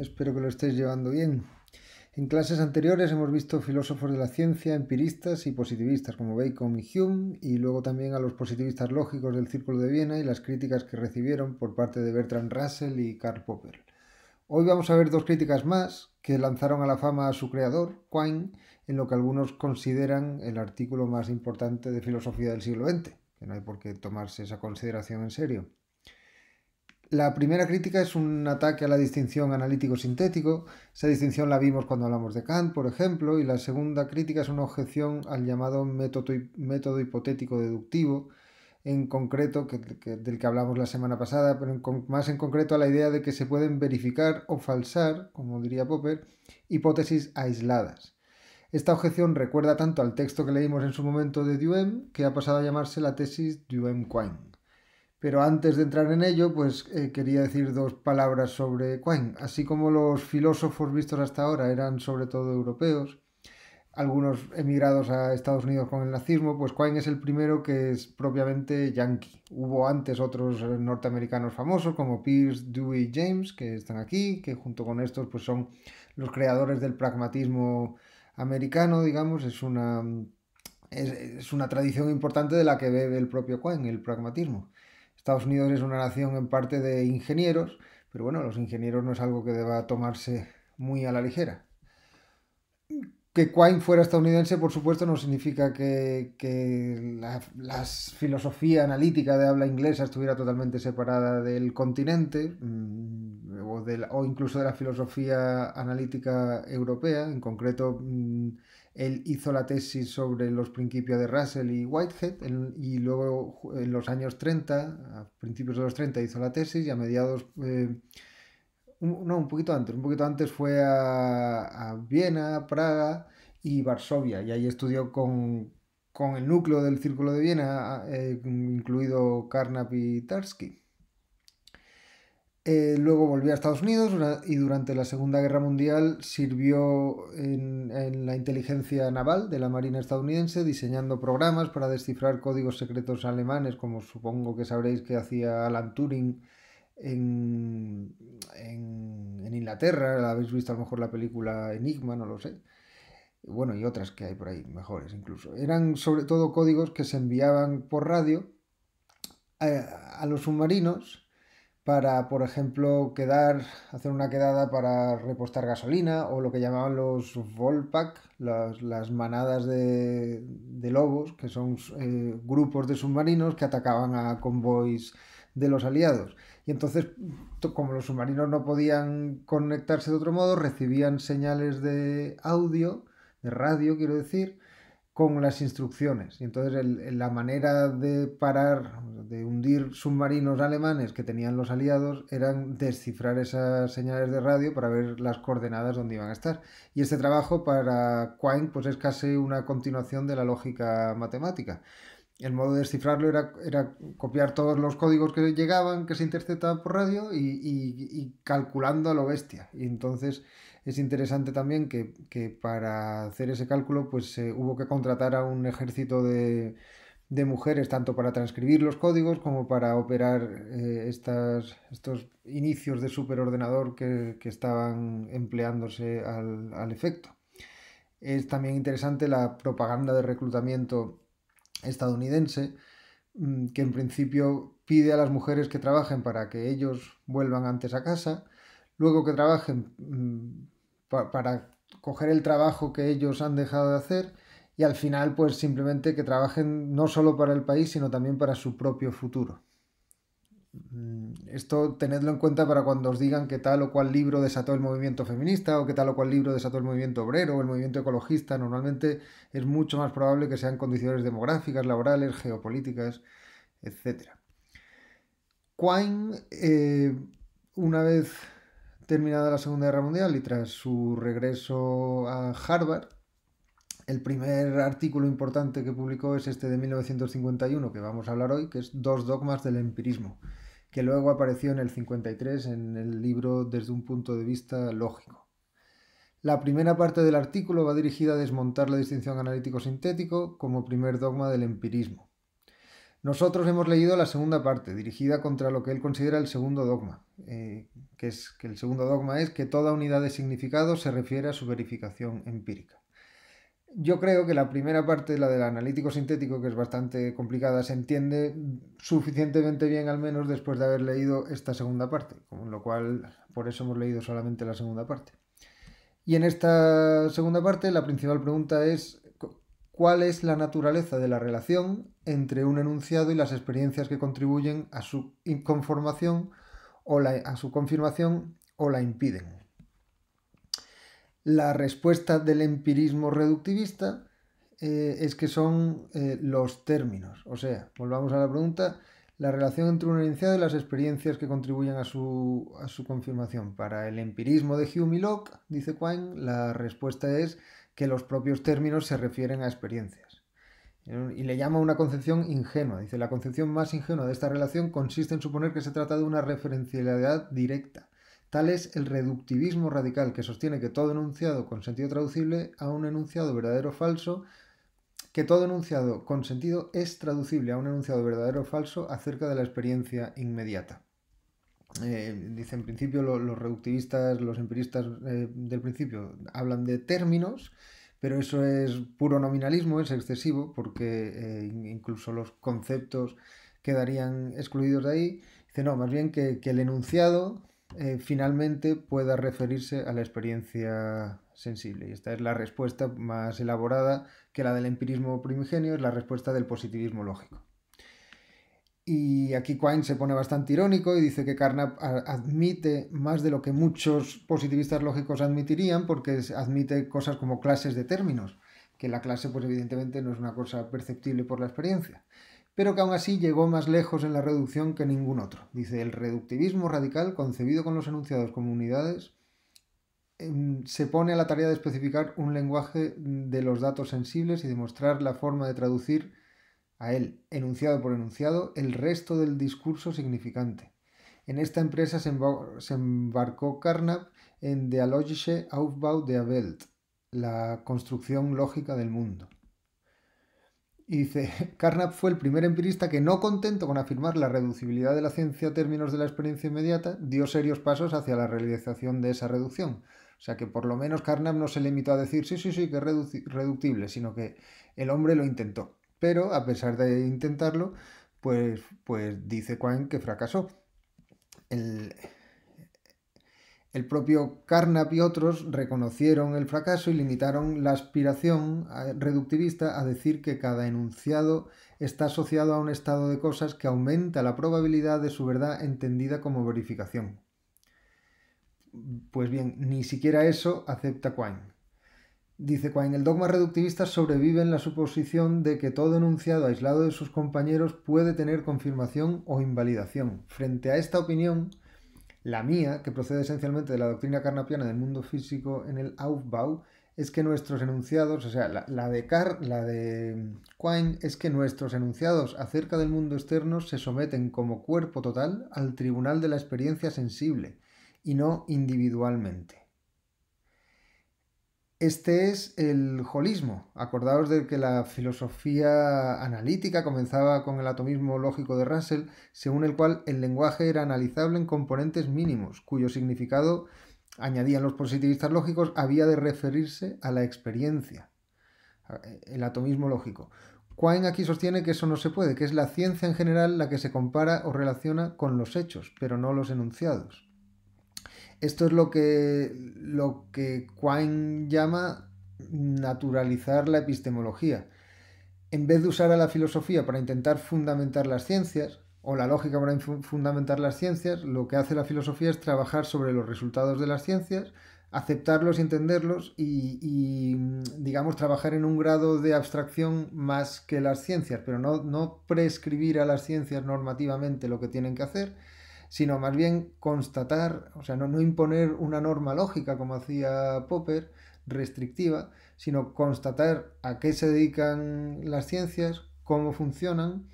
espero que lo estéis llevando bien. En clases anteriores hemos visto filósofos de la ciencia, empiristas y positivistas como Bacon y Hume, y luego también a los positivistas lógicos del Círculo de Viena y las críticas que recibieron por parte de Bertrand Russell y Karl Popper. Hoy vamos a ver dos críticas más que lanzaron a la fama a su creador, Quine, en lo que algunos consideran el artículo más importante de filosofía del siglo XX, que no hay por qué tomarse esa consideración en serio. La primera crítica es un ataque a la distinción analítico-sintético. Esa distinción la vimos cuando hablamos de Kant, por ejemplo, y la segunda crítica es una objeción al llamado método, hipotético deductivo, en concreto, del que hablamos la semana pasada, pero más en concreto a la idea de que se pueden verificar o falsar, como diría Popper, hipótesis aisladas. Esta objeción recuerda tanto al texto que leímos en su momento de Duhem, que ha pasado a llamarse la tesis Duhem-Quine. Pero antes de entrar en ello, pues eh, quería decir dos palabras sobre Quine. Así como los filósofos vistos hasta ahora eran sobre todo europeos, algunos emigrados a Estados Unidos con el nazismo, pues Quine es el primero que es propiamente yankee. Hubo antes otros eh, norteamericanos famosos como Pierce, Dewey, James, que están aquí, que junto con estos pues son los creadores del pragmatismo americano, digamos, es una, es una tradición importante de la que bebe el propio Quine, el pragmatismo. Estados Unidos es una nación en parte de ingenieros, pero bueno, los ingenieros no es algo que deba tomarse muy a la ligera. Que Quine fuera estadounidense, por supuesto, no significa que, la, filosofía analítica de habla inglesa estuviera totalmente separada del continente mm, o incluso de la filosofía analítica europea, en concreto mm, él hizo la tesis sobre los principios de Russell y Whitehead y luego en los años 30, a principios de los 30 hizo la tesis y a mediados... Eh, no, un poquito antes, un poquito antes fue a, Viena, Praga y Varsovia y ahí estudió con, con el núcleo del Círculo de Viena, eh, incluido Carnap y Tarski. Eh, luego volvió a Estados Unidos y durante la Segunda Guerra Mundial sirvió en, la inteligencia naval de la Marina estadounidense diseñando programas para descifrar códigos secretos alemanes, como supongo que sabréis que hacía Alan Turing en, en, Inglaterra. habéis visto a lo mejor la película Enigma, no lo sé bueno, y otras que hay por ahí, mejores incluso. Eran sobre todo códigos que se enviaban por radio a, eh, a los submarinos para, por ejemplo, quedar, hacer una quedada para repostar gasolina o lo que llamaban los Volpac, las, las manadas de, lobos, que son eh, grupos de submarinos que atacaban a convoys de los aliados. Y entonces, como los submarinos no podían conectarse de otro modo, recibían señales de audio, de radio, quiero decir, con las instrucciones. Y entonces la manera de parar, de hundir submarinos alemanes que tenían los aliados, eran descifrar esas señales de radio para ver las coordenadas donde iban a estar. Y este trabajo para Quine pues es casi una continuación de la lógica matemática. El modo de descifrarlo era, era copiar todos los códigos que llegaban, que se interceptaban por radio y, y calculando a lo bestia. Y entonces es interesante también que, para hacer ese cálculo pues eh, hubo que contratar a un ejército de, mujeres tanto para transcribir los códigos como para operar eh, estas, estos inicios de superordenador que, que estaban empleándose al, al efecto. Es también interesante la propaganda de reclutamiento estadounidense, mm, que en principio pide a las mujeres que trabajen para que ellos vuelvan antes a casa, luego que trabajen mm, para coger el trabajo que ellos han dejado de hacer y al final pues simplemente que trabajen no solo para el país, sino también para su propio futuro. Mm, esto tenedlo en cuenta para cuando os digan que tal o cual libro desató el movimiento feminista o que tal o cual libro desató el movimiento obrero o el movimiento ecologista. Normalmente es mucho más probable que sean condiciones demográficas, laborales, geopolíticas, etc. Quine, eh, una vez terminada la Segunda Guerra Mundial y tras su regreso a Harvard, el primer artículo importante que publicó es este de 1951, que vamos a hablar hoy, que es Dos dogmas del empirismo, que luego apareció en el 53 en el libro Desde un punto de vista lógico. La primera parte del artículo va dirigida a desmontar la distinción analítico-sintético como primer dogma del empirismo. Nosotros hemos leído la segunda parte, dirigida contra lo que él considera el segundo dogma, eh, que es que el segundo dogma es que toda unidad de significado se refiere a su verificación empírica. Yo creo que la primera parte, la del analítico sintético, que es bastante complicada, se entiende suficientemente bien, al menos después de haber leído esta segunda parte, con lo cual por eso hemos leído solamente la segunda parte. Y en esta segunda parte, la principal pregunta es cuál es la naturaleza de la relación entre un enunciado y las experiencias que contribuyen a su conformación o la, a su confirmación o la impiden. La respuesta del empirismo reductivista eh, es que son eh, los términos. O sea, volvamos a la pregunta, la relación entre un enunciado y las experiencias que contribuyen a su, a su confirmación. Para el empirismo de Hume y Locke, dice Quine, la respuesta es que los propios términos se refieren a experiencias. Y le llama una concepción ingenua. Dice, la concepción más ingenua de esta relación consiste en suponer que se trata de una referencialidad directa. Tal es el reductivismo radical que sostiene que todo enunciado con sentido traducible a un enunciado verdadero o falso, que todo enunciado con sentido es traducible a un enunciado verdadero o falso acerca de la experiencia inmediata. Eh, dice, en principio los reductivistas, los empiristas eh, del principio hablan de términos pero eso es puro nominalismo, es excesivo, porque eh, incluso los conceptos quedarían excluidos de ahí. Dice, no, más bien que, el enunciado eh, finalmente pueda referirse a la experiencia sensible. Y esta es la respuesta más elaborada que la del empirismo primigenio, es la respuesta del positivismo lógico. Y aquí Quine se pone bastante irónico y dice que Carnap admite más de lo que muchos positivistas lógicos admitirían porque admite cosas como clases de términos, que la clase pues evidentemente no es una cosa perceptible por la experiencia, pero que aún así llegó más lejos en la reducción que ningún otro. Dice, el reductivismo radical concebido con los enunciados como unidades em, se pone a la tarea de especificar un lenguaje de los datos sensibles y demostrar la forma de traducir a él, enunciado por enunciado, el resto del discurso significante. En esta empresa se, embarcó Carnap en De Logische Aufbau der Welt, la construcción lógica del mundo. dice, Carnap fue el primer empirista que, no contento con afirmar la reducibilidad de la ciencia a términos de la experiencia inmediata, dio serios pasos hacia la realización de esa reducción. O sea que por lo menos Carnap no se limitó a decir, sí, sí, sí, que es reductible, sino que el hombre lo intentó. Pero a pesar de intentarlo, pues, pues dice Quine que fracasó. El, el propio Carnap y otros reconocieron el fracaso y limitaron la aspiración eh, reductivista a decir que cada enunciado está asociado a un estado de cosas que aumenta la probabilidad de su verdad entendida como verificación. Pues bien, ni siquiera eso acepta Quine. Dice Quine, el dogma reductivista sobrevive en la suposición de que todo enunciado aislado de sus compañeros puede tener confirmación o invalidación. Frente a esta opinión, la mía, que procede esencialmente de la doctrina carnapiana del mundo físico en el Aufbau, es que nuestros enunciados, o sea, la, de Car, la de Quine, es que nuestros enunciados acerca del mundo externo se someten como cuerpo total al tribunal de la experiencia sensible y no individualmente. Este es el holismo. Acordaos de que la filosofía analítica comenzaba con el atomismo lógico de Russell, según el cual el lenguaje era analizable en componentes mínimos, cuyo significado, añadían los positivistas lógicos, había de referirse a la experiencia. El atomismo lógico. Quine aquí sostiene que eso no se puede, que es la ciencia en general la que se compara o relaciona con los hechos, pero no los enunciados. Esto es lo que, lo que Quine llama naturalizar la epistemología. En vez de usar a la filosofía para intentar fundamentar las ciencias, o la lógica para fundamentar las ciencias, lo que hace la filosofía es trabajar sobre los resultados de las ciencias, aceptarlos y entenderlos y, mm, digamos, trabajar en un grado de abstracción más que las ciencias, pero no, no prescribir a las ciencias normativamente lo que tienen que hacer, sino más bien constatar, o sea, no, no imponer una norma lógica como hacía Popper, restrictiva, sino constatar a qué se dedican las ciencias, cómo funcionan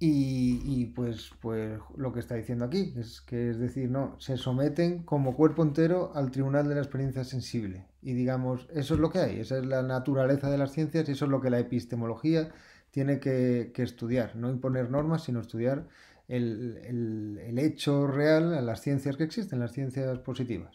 y, pues, pues lo que está diciendo aquí, es que es decir, no, se someten como cuerpo entero al tribunal de la experiencia sensible. Y digamos, eso es lo que hay, esa es la naturaleza de las ciencias y eso es lo que la epistemología tiene que, que estudiar, no imponer normas, sino estudiar el, hecho real a las ciencias que existen, las ciencias positivas.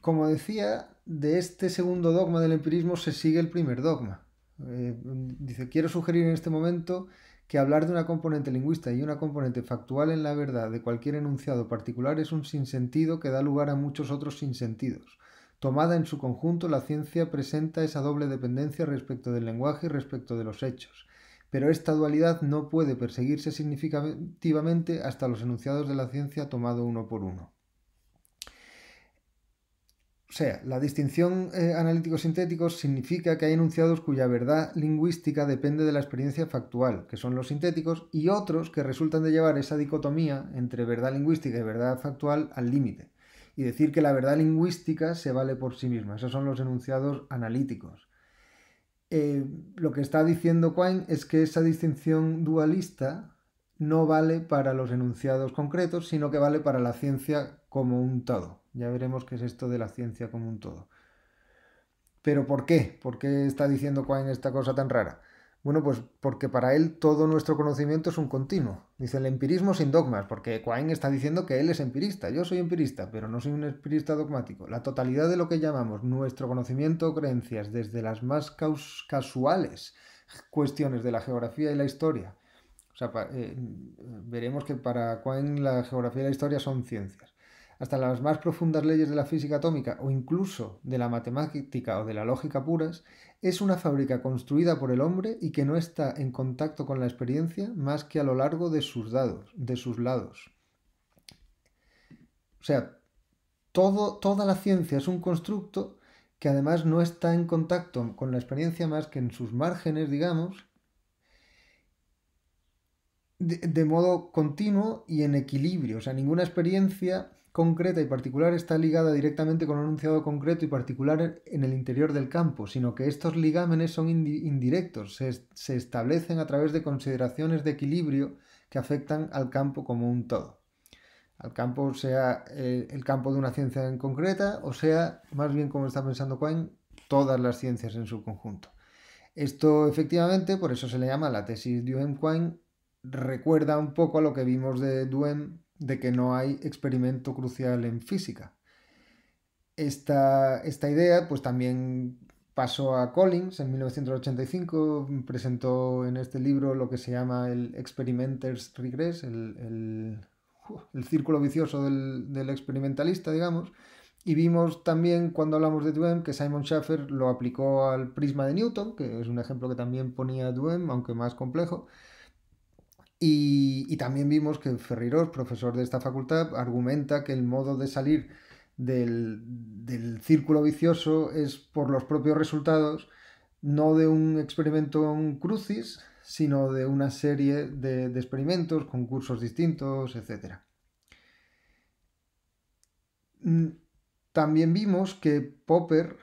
Como decía, de este segundo dogma del empirismo se sigue el primer dogma. Eh, dice, quiero sugerir en este momento que hablar de una componente lingüista y una componente factual en la verdad de cualquier enunciado particular es un sinsentido que da lugar a muchos otros sinsentidos, Tomada en su conjunto, la ciencia presenta esa doble dependencia respecto del lenguaje y respecto de los hechos, pero esta dualidad no puede perseguirse significativamente hasta los enunciados de la ciencia tomado uno por uno. O sea, la distinción eh, analítico-sintético significa que hay enunciados cuya verdad lingüística depende de la experiencia factual, que son los sintéticos, y otros que resultan de llevar esa dicotomía entre verdad lingüística y verdad factual al límite y decir que la verdad lingüística se vale por sí misma. Esos son los enunciados analíticos. Eh, lo que está diciendo Quine es que esa distinción dualista no vale para los enunciados concretos, sino que vale para la ciencia como un todo. Ya veremos qué es esto de la ciencia como un todo. Pero ¿por qué? ¿Por qué está diciendo Quine esta cosa tan rara? Bueno, pues porque para él todo nuestro conocimiento es un continuo. Dice el empirismo sin dogmas, porque Quine está diciendo que él es empirista. Yo soy empirista, pero no soy un empirista dogmático. La totalidad de lo que llamamos nuestro conocimiento o creencias, desde las más casuales cuestiones de la geografía y la historia. O sea, eh, veremos que para Quine la geografía y la historia son ciencias. Hasta las más profundas leyes de la física atómica o incluso de la matemática o de la lógica puras, es una fábrica construida por el hombre y que no está en contacto con la experiencia más que a lo largo de sus dados, de sus lados. O sea, toda la ciencia es un constructo que además no está en contacto con la experiencia más que en sus márgenes, digamos, de modo continuo y en equilibrio. O sea, ninguna experiencia concreta y particular está ligada directamente con un enunciado concreto y particular en el interior del campo, sino que estos ligámenes son indirectos, se, establecen a través de consideraciones de equilibrio que afectan al campo como un todo. Al campo, sea eh, el, campo de una ciencia en concreta, o sea, más bien como está pensando Quine, todas las ciencias en su conjunto. Esto efectivamente, por eso se le llama la tesis Duhem-Quine, recuerda un poco a lo que vimos de Duhem de que no hay experimento crucial en física. Esta, idea pues también pasó a Collins en 1985, presentó en este libro lo que se llama el Experimenter's Regress, el, círculo vicioso del, del, experimentalista, digamos, y vimos también cuando hablamos de Duhem que Simon Schaffer lo aplicó al prisma de Newton, que es un ejemplo que también ponía Duhem, aunque más complejo, y, también vimos que Ferriros, profesor de esta facultad, argumenta que el modo de salir del, círculo vicioso es por los propios resultados, no de un experimento en crucis, sino de una serie de, de experimentos, cursos distintos, etc. Mm, también vimos que Popper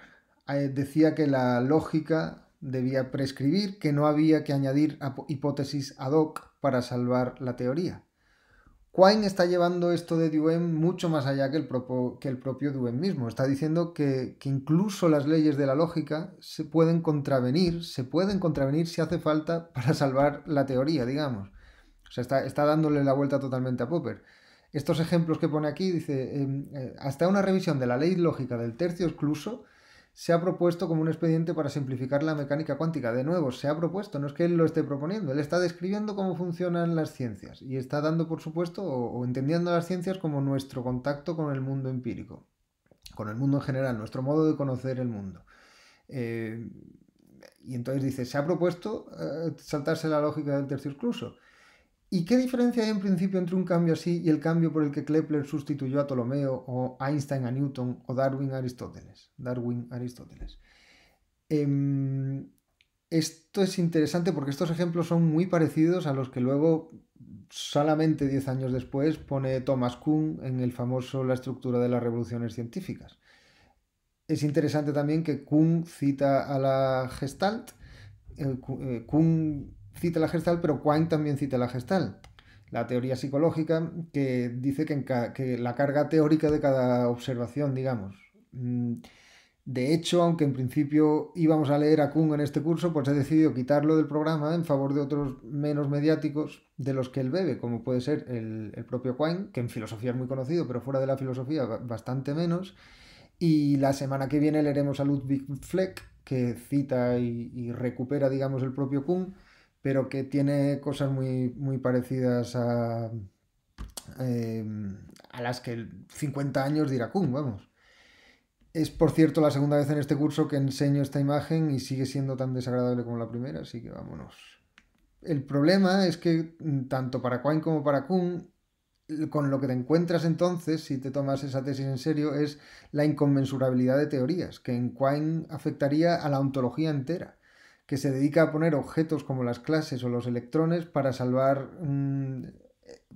eh, decía que la lógica debía prescribir, que no había que añadir hipótesis ad hoc, para salvar la teoría. Quine está llevando esto de Duhem mucho más allá que el, propio Duhem mismo. Está diciendo que, incluso las leyes de la lógica se pueden contravenir, se pueden contravenir si hace falta para salvar la teoría, digamos. O sea, está, dándole la vuelta totalmente a Popper. Estos ejemplos que pone aquí, dice, em, eh, hasta una revisión de la ley lógica del tercio excluso se ha propuesto como un expediente para simplificar la mecánica cuántica. De nuevo, se ha propuesto, no es que él lo esté proponiendo, él está describiendo cómo funcionan las ciencias y está dando, por supuesto, o, entendiendo las ciencias como nuestro contacto con el mundo empírico, con el mundo en general, nuestro modo de conocer el mundo. Eh, y entonces dice, se ha propuesto eh, saltarse la lógica del tercio excluso ¿Y qué diferencia hay en principio entre un cambio así y el cambio por el que Kepler sustituyó a Ptolomeo o Einstein a Newton o Darwin a Aristóteles? Darwin Aristóteles. Em, esto es interesante porque estos ejemplos son muy parecidos a los que luego, solamente 10 años después, pone Thomas Kuhn en el famoso La estructura de las revoluciones científicas. Es interesante también que Kuhn cita a la Gestalt. Eh, Kuhn cita la gestal, pero Quine también cita la gestal. La teoría psicológica que dice que, la carga teórica de cada observación, digamos. Mm, de hecho, aunque en principio íbamos a leer a Kuhn en este curso, pues he decidido quitarlo del programa en favor de otros menos mediáticos de los que él bebe, como puede ser el, propio Quine, que en filosofía es muy conocido, pero fuera de la filosofía bastante menos. Y la semana que viene leeremos a Ludwig Fleck, que cita y recupera, digamos, el propio Kuhn pero que tiene cosas muy, muy parecidas a, em, las que 50 años dirá Kuhn, vamos. Es, por cierto, la segunda vez en este curso que enseño esta imagen y sigue siendo tan desagradable como la primera, así que vámonos. El problema es que mm, tanto para Quine como para Kuhn, con lo que te encuentras entonces, si te tomas esa tesis en serio, es la inconmensurabilidad de teorías, que en Quine afectaría a la ontología entera que se dedica a poner objetos como las clases o los electrones para salvar, mm,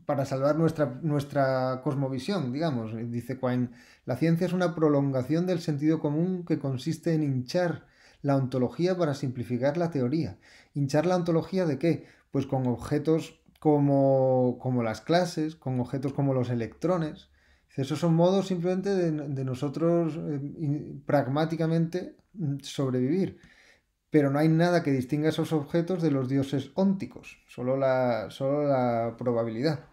para salvar nuestra, nuestra cosmovisión, digamos. Dice Quine, la ciencia es una prolongación del sentido común que consiste en hinchar la ontología para simplificar la teoría. ¿Hinchar la ontología de qué? Pues con objetos como, como las clases, con objetos como los electrones. Esos son modos simplemente de, nosotros eh, pragmáticamente mm, sobrevivir pero no hay nada que distinga esos objetos de los dioses ónticos, solo la, solo la probabilidad.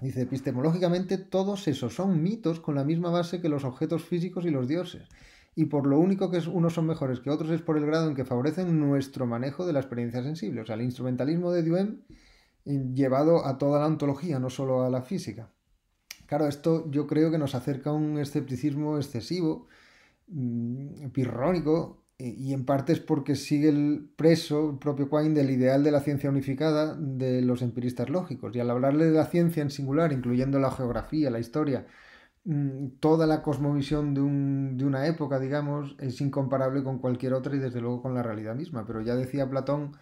Dice, epistemológicamente todos esos son mitos con la misma base que los objetos físicos y los dioses. Y por lo único que unos son mejores que otros es por el grado en que favorecen nuestro manejo de la experiencia sensible. O sea, el instrumentalismo de Duhem eh, llevado a toda la ontología, no solo a la física. Claro, esto yo creo que nos acerca a un escepticismo excesivo, mm, pirrónico, eh, y en parte es porque sigue el preso, el propio Quine, del ideal de la ciencia unificada de los empiristas lógicos. Y al hablarle de la ciencia en singular, incluyendo la geografía, la historia, mm, toda la cosmovisión de, una época, digamos, es incomparable con cualquier otra y desde luego con la realidad misma. Pero ya decía Platón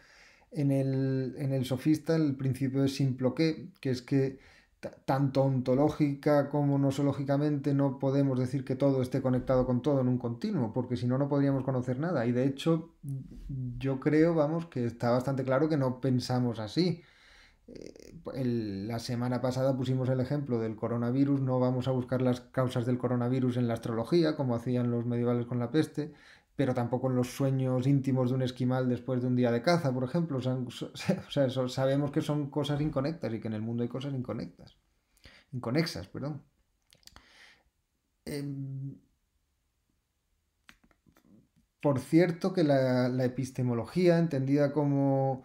en el, Sofista el principio de que, que es que tanto ontológica como nosológicamente no podemos decir que todo esté conectado con todo en un continuo, porque si no, no podríamos conocer nada. Y de hecho, yo creo, vamos, que está bastante claro que no pensamos así. Eh, la semana pasada pusimos el ejemplo del coronavirus, no vamos a buscar las causas del coronavirus en la astrología, como hacían los medievales con la peste, pero tampoco en los sueños íntimos de un esquimal después de un día de caza, por ejemplo. sabemos que son cosas inconectas y que en el mundo hay cosas inconectas. Inconexas, perdón. Em, por cierto, que la, epistemología, entendida como,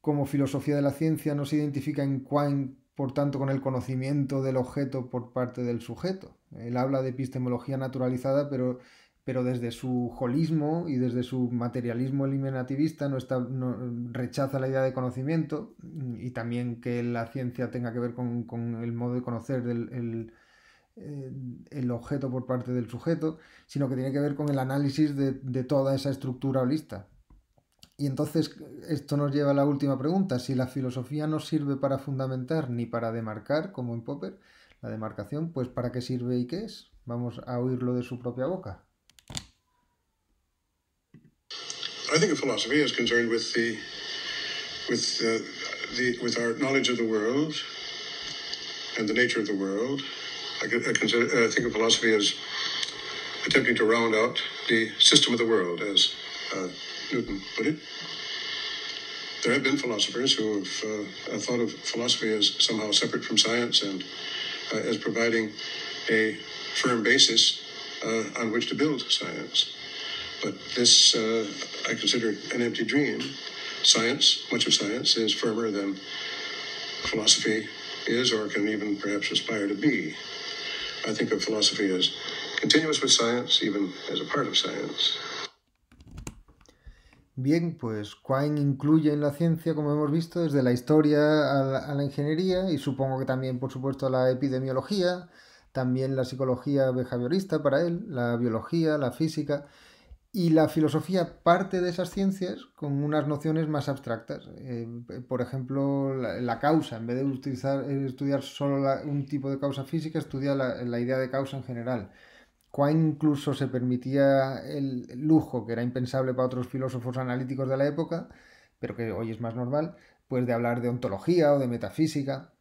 como, filosofía de la ciencia, no se identifica en cuán, por tanto, con el conocimiento del objeto por parte del sujeto. Él habla de epistemología naturalizada, pero pero desde su holismo y desde su materialismo eliminativista no está, rechaza la idea de conocimiento y también que la ciencia tenga que ver con, el modo de conocer del, eh, el, objeto por parte del sujeto, sino que tiene que ver con el análisis de, de toda esa estructura holista. Y entonces esto nos lleva a la última pregunta, si la filosofía no sirve para fundamentar ni para demarcar, como en Popper, la demarcación, pues ¿para qué sirve y qué es? Vamos a oírlo de su propia boca. I think of philosophy as concerned with the with uh, the with our knowledge of the world and the nature of the world. I, I, consider, I think of philosophy as attempting to round out the system of the world, as uh, Newton put it. There have been philosophers who have uh, thought of philosophy as somehow separate from science and uh, as providing a firm basis uh, on which to build science. But this, uh, I consider an empty dream. Science, much of science, is firmer than philosophy is or can even perhaps aspire to be. I think of philosophy as continuous with science, even as a part of science. Bien, pues Quine incluye en la ciencia, como hemos visto, desde la historia a la, a la, ingeniería y supongo que también, por supuesto, la epidemiología, también la psicología behaviorista para él, la biología, la física y la filosofía parte de esas ciencias con unas nociones más abstractas. Eh, por ejemplo, la, causa, en vez de utilizar, eh, estudiar solo un tipo de causa física, estudia la, idea de causa en general. Quine incluso se permitía el lujo, que era impensable para otros filósofos analíticos de la época, pero que hoy es más normal, pues de hablar de ontología o de metafísica.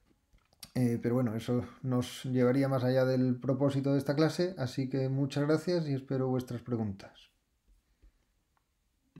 Eh, pero bueno, eso nos llevaría más allá del propósito de esta clase, así que muchas gracias y espero vuestras preguntas.